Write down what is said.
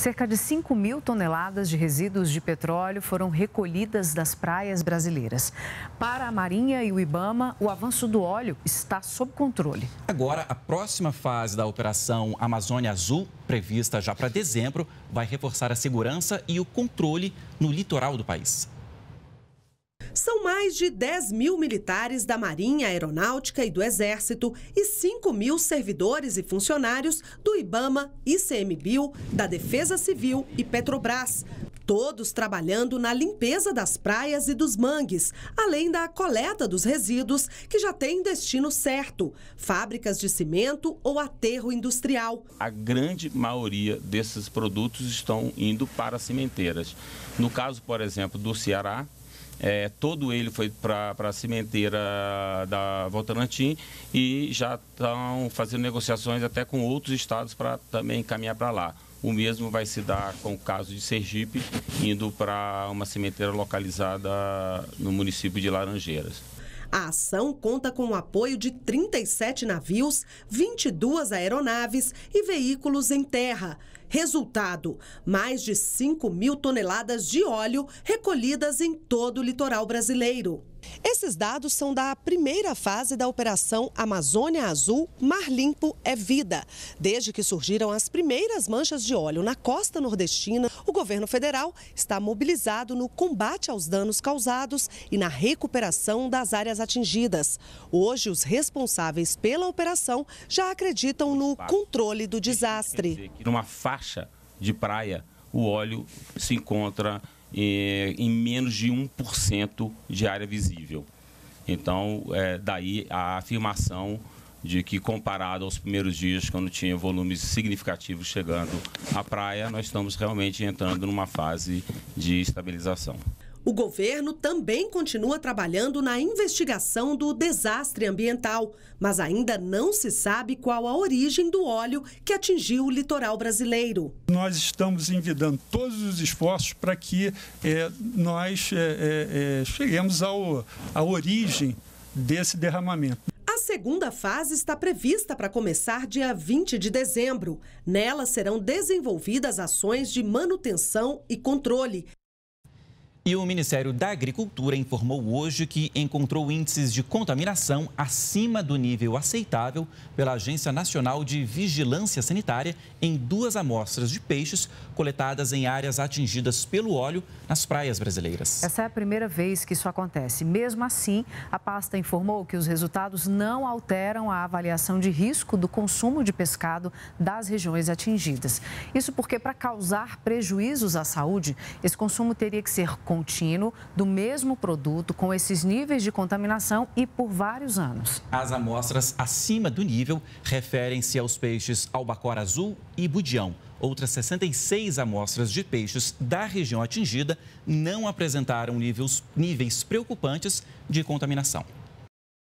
Cerca de 5 mil toneladas de resíduos de petróleo foram recolhidas das praias brasileiras. Para a Marinha e o Ibama, o avanço do óleo está sob controle. Agora, a próxima fase da Operação Amazônia Azul, prevista já para dezembro, vai reforçar a segurança e o controle no litoral do país. São mais de 10 mil militares da Marinha Aeronáutica e do Exército e 5 mil servidores e funcionários do IBAMA, ICMBio, da Defesa Civil e Petrobras. Todos trabalhando na limpeza das praias e dos mangues, além da coleta dos resíduos que já tem destino certo, fábricas de cimento ou aterro industrial. A grande maioria desses produtos estão indo para cimenteiras. No caso, por exemplo, do Ceará, é, todo ele foi para a cimenteira da Votorantim e já estão fazendo negociações até com outros estados para também caminhar para lá. O mesmo vai se dar com o caso de Sergipe, indo para uma cimenteira localizada no município de Laranjeiras. A ação conta com o apoio de 37 navios, 22 aeronaves e veículos em terra. Resultado: mais de 5 mil toneladas de óleo recolhidas em todo o litoral brasileiro. Esses dados são da primeira fase da Operação Amazônia Azul Mar Limpo é Vida. Desde que surgiram as primeiras manchas de óleo na costa nordestina, o governo federal está mobilizado no combate aos danos causados e na recuperação das áreas atingidas. Hoje, os responsáveis pela operação já acreditam no controle do desastre. Numa faixa de praia, o óleo se encontra é, em menos de 1% de área visível. Então, é, daí a afirmação de que, comparado aos primeiros dias, quando tinha volumes significativos chegando à praia, nós estamos realmente entrando numa fase de estabilização. O governo também continua trabalhando na investigação do desastre ambiental, mas ainda não se sabe qual a origem do óleo que atingiu o litoral brasileiro. Nós estamos envidando todos os esforços para que é, nós é, é, cheguemos ao, à origem desse derramamento. A segunda fase está prevista para começar dia 20 de dezembro. Nela serão desenvolvidas ações de manutenção e controle, e o Ministério da Agricultura informou hoje que encontrou índices de contaminação acima do nível aceitável pela Agência Nacional de Vigilância Sanitária em duas amostras de peixes coletadas em áreas atingidas pelo óleo nas praias brasileiras. Essa é a primeira vez que isso acontece. Mesmo assim, a pasta informou que os resultados não alteram a avaliação de risco do consumo de pescado das regiões atingidas. Isso porque, para causar prejuízos à saúde, esse consumo teria que ser contínuo do mesmo produto com esses níveis de contaminação e por vários anos. As amostras acima do nível referem-se aos peixes albacora azul e budião. Outras 66 amostras de peixes da região atingida não apresentaram níveis, níveis preocupantes de contaminação.